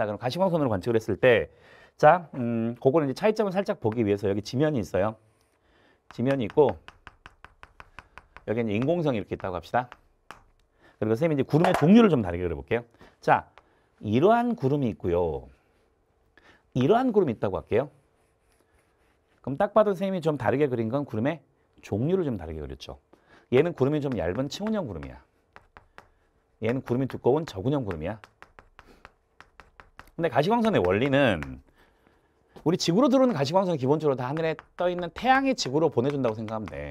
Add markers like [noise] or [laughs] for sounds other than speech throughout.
자, 그럼 가시광선으로 관측을 했을 때, 자, 음, 그거는 이제 차이점을 살짝 보기 위해서 여기 지면이 있어요. 지면이 있고, 여기는 인공성이 이렇게 있다고 합시다. 그리고 선생님이 이제 구름의 종류를 좀 다르게 그려볼게요. 자, 이러한 구름이 있고요. 이러한 구름이 있다고 할게요. 그럼 딱 봐도 선생님이 좀 다르게 그린 건 구름의 종류를 좀 다르게 그렸죠. 얘는 구름이 좀 얇은 층운형 구름이야. 얘는 구름이 두꺼운 저군형 구름이야. 근데 가시광선의 원리는 우리 지구로 들어오는 가시광선은 기본적으로 다 하늘에 떠 있는 태양의 지구로 보내준다고 생각하면 돼.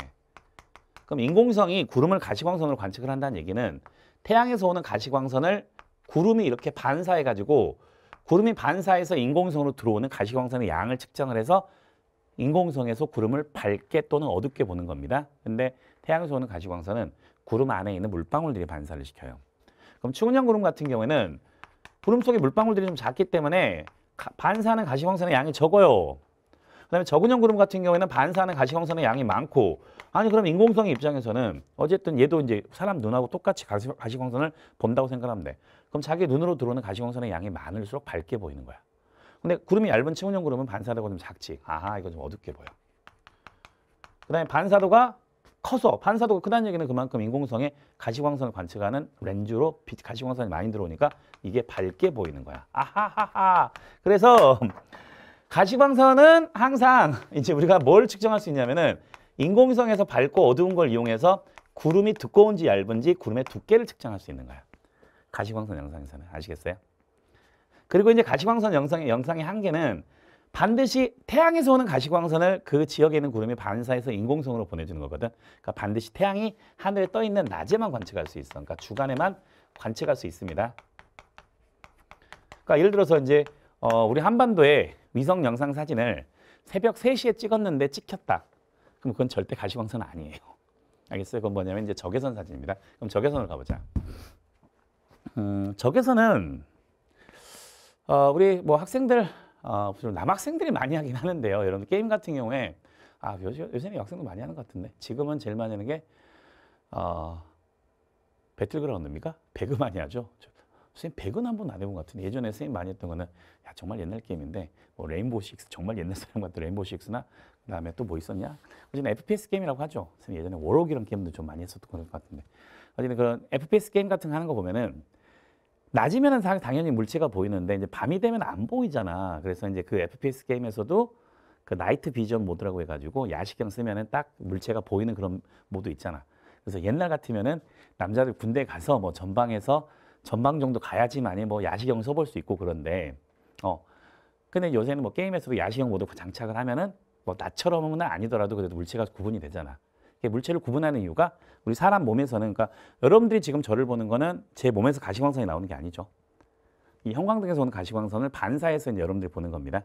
그럼 인공성이 구름을 가시광선으로 관측을 한다는 얘기는 태양에서 오는 가시광선을 구름이 이렇게 반사해가지고 구름이 반사해서 인공성으로 들어오는 가시광선의 양을 측정을 해서 인공성에서 구름을 밝게 또는 어둡게 보는 겁니다. 근데 태양에서 오는 가시광선은 구름 안에 있는 물방울들이 반사를 시켜요. 그럼 충형구름 같은 경우에는 구름 속에 물방울들이 좀 작기 때문에 가, 반사하는 가시광선의 양이 적어요. 그다음에 적은형 구름 같은 경우에는 반사하는 가시광선의 양이 많고 아니 그럼 인공성의 입장에서는 어쨌든 얘도 이제 사람 눈하고 똑같이 가시, 광선을 본다고 생각하면 돼. 그럼 자기 눈으로 들어오는 가시광선의 양이 많을수록 밝게 보이는 거야. 근데 구름이 얇은 층원형 구름은 반사도가 좀 작지. 아하 이거 좀 어둡게 보여. 그다음에 반사도가 커서 반사도가 크다는 얘기는 그만큼 인공성에 가시광선을 관측하는 렌즈로 빛 가시광선이 많이 들어오니까 이게 밝게 보이는 거야. 아하하하. 그래서 가시광선은 항상 이제 우리가 뭘 측정할 수 있냐면은 인공성에서 밝고 어두운 걸 이용해서 구름이 두꺼운지 얇은지 구름의 두께를 측정할 수 있는 거야. 가시광선 영상에서는 아시겠어요? 그리고 이제 가시광선 영상의 영상의 한계는 반드시 태양에서 오는 가시광선을 그 지역에 있는 구름이 반사해서 인공성으로 보내주는 거거든. 그러니까 반드시 태양이 하늘에 떠 있는 낮에만 관측할 수 있어. 그러니까 주간에만 관측할 수 있습니다. 그러니까 예를 들어서 이제 어, 우리 한반도에 위성 영상 사진을 새벽 3시에 찍었는데 찍혔다. 그럼 그건 절대 가시광선 아니에요. [laughs] 알겠어요? 그건 뭐냐면 이제 적외선 사진입니다. 그럼 적외선을 가보자. 음, 적외선은 어, 우리 뭐 학생들 어, 아, 좀 남학생들이 많이 하긴 하는데요. 여러분 게임 같은 경우에 아 요새, 요새는 여학생도 많이 하는 것 같은데 지금은 제일 많이 하는 게 어, 배틀그라운드입니까? 배그 많이 하죠. 저, 선생님 배그는 한번도안 해본 것 같은데 예전에 선생님 많이 했던 거는 야 정말 옛날 게임인데 뭐 레인보우 식스 정말 옛날 사람 같은 레인보우 식스나 그 다음에 또 뭐 있었냐? 어제는 FPS 게임이라고 하죠. 선생님 예전에 워록 이런 게임도 좀 많이 했었던 것 같은데 어쨌든 그런 FPS 게임 같은 거 하는 거 보면은 낮이면 당연히 물체가 보이는데 이제 밤이 되면 안 보이잖아. 그래서 이제 그 FPS 게임에서도 그 나이트 비전 모드라고 해가지고 야시경 쓰면은 딱 물체가 보이는 그런 모드 있잖아. 그래서 옛날 같으면은 남자들 군대 가서 뭐 전방에서 전방 정도 가야지만이 뭐 야시경 써볼 수 있고 그런데 어 근데 요새는 뭐 게임에서도 야시경 모드 장착을 하면은 뭐 나처럼은 아니더라도 그래도 물체가 구분이 되잖아. 물체를 구분하는 이유가 우리 사람 몸에서는 그러니까 여러분들이 지금 저를 보는 거는 제 몸에서 가시광선이 나오는 게 아니죠. 이 형광등에서 오는 가시광선을 반사해서 여러분들이 보는 겁니다.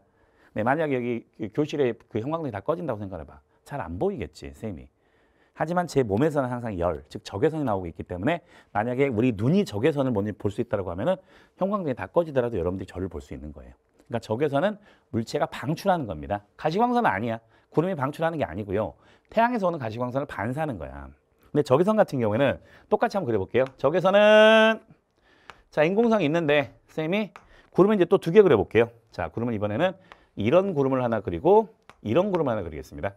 네, 만약 여기 그 교실에 그 형광등이 다 꺼진다고 생각해봐. 잘 안 보이겠지, 쌤이. 하지만 제 몸에서는 항상 열, 즉 적외선이 나오고 있기 때문에 만약에 우리 눈이 적외선을 먼저 볼수 있다고 하면은 형광등이 다 꺼지더라도 여러분들이 저를 볼 수 있는 거예요. 그러니까 적외선은 물체가 방출하는 겁니다. 가시광선은 아니야. 구름이 방출하는 게 아니고요. 태양에서 오는 가시광선을 반사하는 거야. 근데 적외선 같은 경우에는 똑같이 한번 그려볼게요. 적외선은 자 인공성이 있는데 쌤이 구름을 이제 또 두 개 그려볼게요. 자구름은 이번에는 이런 구름을 하나 그리고 이런 구름 하나 그리겠습니다.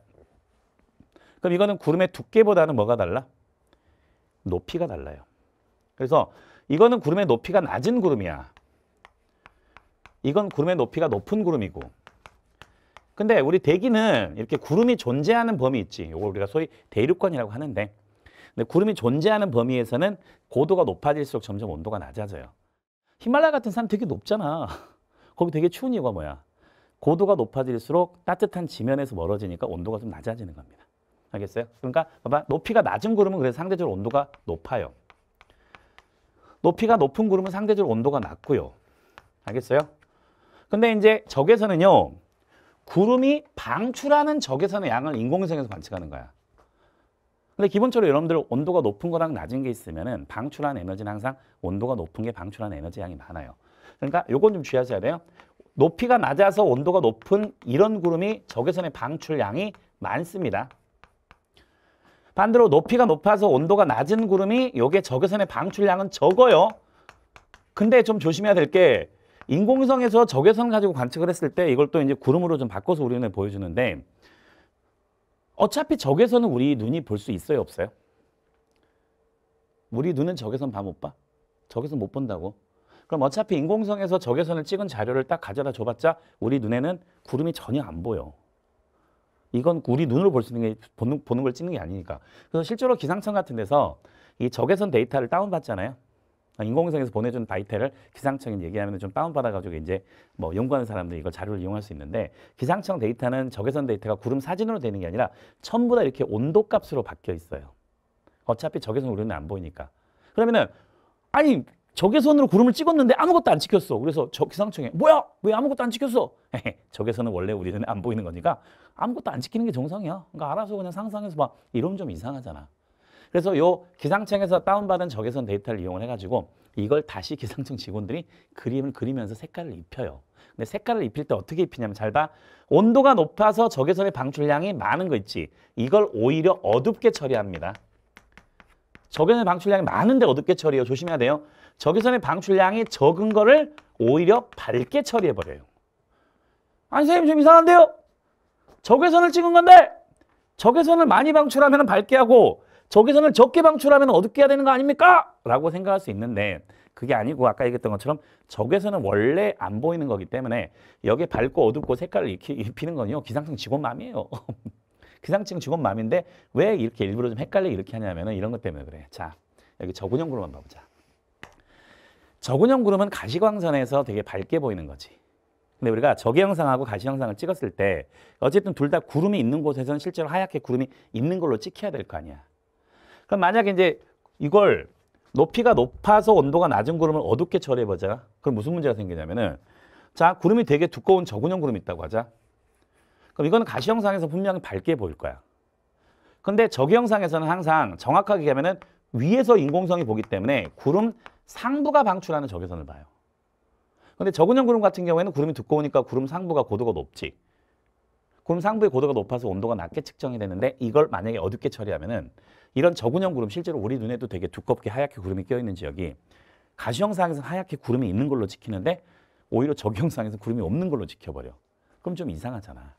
그럼 이거는 구름의 두께보다는 뭐가 달라? 높이가 달라요. 그래서 이거는 구름의 높이가 낮은 구름이야. 이건 구름의 높이가 높은 구름이고 근데 우리 대기는 이렇게 구름이 존재하는 범위 있지. 이걸 우리가 소위 대류권이라고 하는데 근데 구름이 존재하는 범위에서는 고도가 높아질수록 점점 온도가 낮아져요. 히말라야 같은 산 되게 높잖아. [laughs] 거기 되게 추운 이유가 뭐야? 고도가 높아질수록 따뜻한 지면에서 멀어지니까 온도가 좀 낮아지는 겁니다. 알겠어요? 그러니까 봐봐 높이가 낮은 구름은 그래서 상대적으로 온도가 높아요. 높이가 높은 구름은 상대적으로 온도가 낮고요. 알겠어요? 근데 이제 적외선은요. 구름이 방출하는 적외선의 양을 인공위성에서 관측하는 거야. 근데 기본적으로 여러분들 온도가 높은 거랑 낮은 게 있으면은 방출한 에너지는 항상 온도가 높은 게 방출한 에너지 양이 많아요. 그러니까 요건 좀 주의하셔야 돼요. 높이가 낮아서 온도가 높은 이런 구름이 적외선의 방출량이 많습니다. 반대로 높이가 높아서 온도가 낮은 구름이 요게 적외선의 방출량은 적어요. 근데 좀 조심해야 될게 인공위성에서 적외선 가지고 관측을 했을 때 이걸 또 이제 구름으로 좀 바꿔서 우리 는 보여주는데 어차피 적외선은 우리 눈이 볼 수 있어요 없어요? 우리 눈은 적외선 봐 못 봐? 적외선 못 본다고 그럼 어차피 인공성에서 위 적외선을 찍은 자료를 딱 가져다 줘봤자 우리 눈에는 구름이 전혀 안 보여. 이건 우리 눈으로 볼 수 있는 게 보는, 보는 걸 찍는 게 아니니까. 그래서 실제로 기상청 같은 데서 이 적외선 데이터를 다운받잖아요. 아, 인공위성에서 보내준 바이텔을 기상청이 얘기하면 좀 다운받아가지고 이제 뭐 연구하는 사람들이 이걸 자료를 이용할 수 있는데 기상청 데이터는 적외선 데이터가 구름 사진으로 되는 게 아니라 전부 다 이렇게 온도 값으로 바뀌어 있어요. 어차피 적외선 우리는 안 보이니까. 그러면은 아니 적외선으로 구름을 찍었는데 아무것도 안 찍혔어. 그래서 저 기상청에 뭐야? 왜 아무것도 안 찍혔어? [laughs] 적외선은 원래 우리는 안 보이는 거니까 아무것도 안 찍히는 게 정상이야. 그러니까 알아서 그냥 상상해서 막 이러면 좀 이상하잖아. 그래서 요 기상청에서 다운받은 적외선 데이터를 이용을 해가지고 이걸 다시 기상청 직원들이 그림을 그리면서 색깔을 입혀요. 근데 색깔을 입힐 때 어떻게 입히냐면 잘 봐. 온도가 높아서 적외선의 방출량이 많은 거 있지. 이걸 오히려 어둡게 처리합니다. 적외선의 방출량이 많은데 어둡게 처리해요. 조심해야 돼요. 적외선의 방출량이 적은 거를 오히려 밝게 처리해버려요. 아니 선생님 좀 이상한데요? 적외선을 찍은 건데 적외선을 많이 방출하면 밝게 하고 적외선을 적게 방출하면 어둡게 해야 되는 거 아닙니까? 라고 생각할 수 있는데 그게 아니고 아까 얘기했던 것처럼 적외선은 원래 안 보이는 거기 때문에 여기에 밝고 어둡고 색깔을 입히는 건요. 기상청 직원 마음이에요. [laughs] 기상청 직원 마음인데 왜 이렇게 일부러 좀 헷갈리게 이렇게 하냐면 이런 것 때문에 그래. 자, 여기 저군형 구름만 봐보자. 저군형 구름은 가시광선에서 되게 밝게 보이는 거지. 근데 우리가 적외 영상하고 가시 영상을 찍었을 때 어쨌든 둘 다 구름이 있는 곳에서는 실제로 하얗게 구름이 있는 걸로 찍혀야 될 거 아니야. 그럼 만약에 이제 이걸 높이가 높아서 온도가 낮은 구름을 어둡게 처리해보자. 그럼 무슨 문제가 생기냐면은 자 구름이 되게 두꺼운 저군형 구름이 있다고 하자. 그럼 이거는 가시 형상에서 분명히 밝게 보일 거야. 근데 저기 형상에서는 항상 정확하게 가면은 위에서 인공성이 보기 때문에 구름 상부가 방출하는 적외선을 봐요. 근데 저군형 구름 같은 경우에는 구름이 두꺼우니까 구름 상부가 고도가 높지. 그럼 상부의 고도가 높아서 온도가 낮게 측정이 되는데 이걸 만약에 어둡게 처리하면은 이런 저군형 구름 실제로 우리 눈에도 되게 두껍게 하얗게 구름이 껴있는 지역이 가시형상에서 하얗게 구름이 있는 걸로 지키는데 오히려 적기형상에서 구름이 없는 걸로 지켜버려. 그럼 좀 이상하잖아.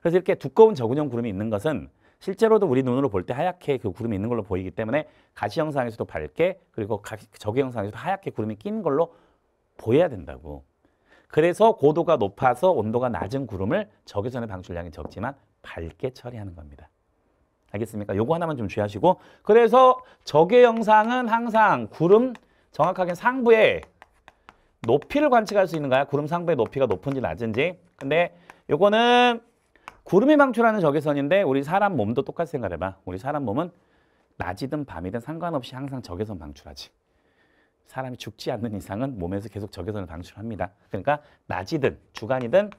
그래서 이렇게 두꺼운 저군형 구름이 있는 것은 실제로도 우리 눈으로 볼 때 하얗게 그 구름이 있는 걸로 보이기 때문에 가시형상에서도 밝게 그리고 적기형상에서도 하얗게 구름이 낀 걸로 보여야 된다고. 그래서 고도가 높아서 온도가 낮은 구름을 적외선의 방출량이 적지만 밝게 처리하는 겁니다. 알겠습니까? 요거 하나만 좀 주의하시고 그래서 적외 영상은 항상 구름 정확하게 상부에 높이를 관측할 수 있는가요? 구름 상부의 높이가 높은지 낮은지 근데 요거는 구름이 방출하는 적외선인데 우리 사람 몸도 똑같이 생각해봐 우리 사람 몸은 낮이든 밤이든 상관없이 항상 적외선 방출하지 사람이 죽지 않는 이상은 몸에서 계속 적외선을 방출합니다. 그러니까 낮이든 주간이든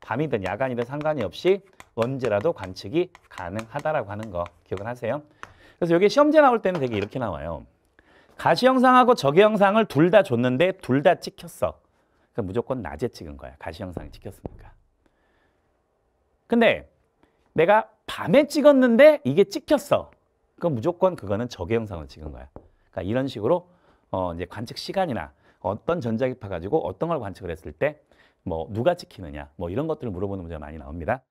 밤이든 야간이든 상관이 없이 언제라도 관측이 가능하다라고 하는 거 기억을 하세요. 그래서 여기 시험제 나올 때는 되게 이렇게 나와요. 가시 영상하고 적외 영상을 둘 다 줬는데 둘 다 찍혔어. 그러니까 무조건 낮에 찍은 거야. 가시 영상이 찍혔으니까. 근데 내가 밤에 찍었는데 이게 찍혔어. 그럼 무조건 그거는 적외 영상을 찍은 거야. 그러니까 이런 식으로 어, 이제 관측 시간이나 어떤 전자기파 가지고 어떤 걸 관측을 했을 때 뭐 누가 찍히느냐 뭐 이런 것들을 물어보는 문제가 많이 나옵니다.